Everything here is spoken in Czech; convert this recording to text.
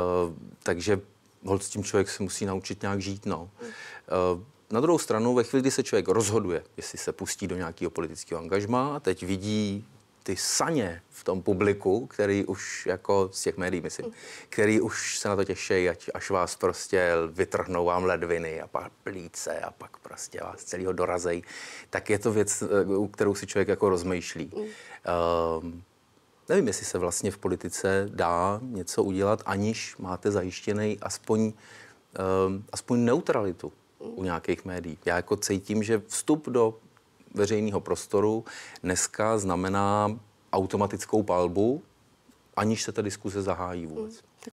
Eh, takže hold s tím člověk se musí naučit nějak žít. No. Eh, na druhou stranu, ve chvíli, kdy se člověk rozhoduje, jestli se pustí do nějakého politického angažma, teď vidí ty saně v tom publiku, který už jako z těch médií, myslím, který už se na to těší, ať, až vás prostě vytrhnou vám ledviny a pak plíce a pak prostě vás celého dorazej, tak je to věc, eh, kterou si člověk jako rozmýšlí. Um, Nevím, jestli se vlastně v politice dá něco udělat, aniž máte zajištěný aspoň, um, aspoň neutralitu u nějakých médií. Já jako cítím, že vstup do veřejného prostoru dneska znamená automatickou palbu, aniž se ta diskuse zahájí vůbec. Mm,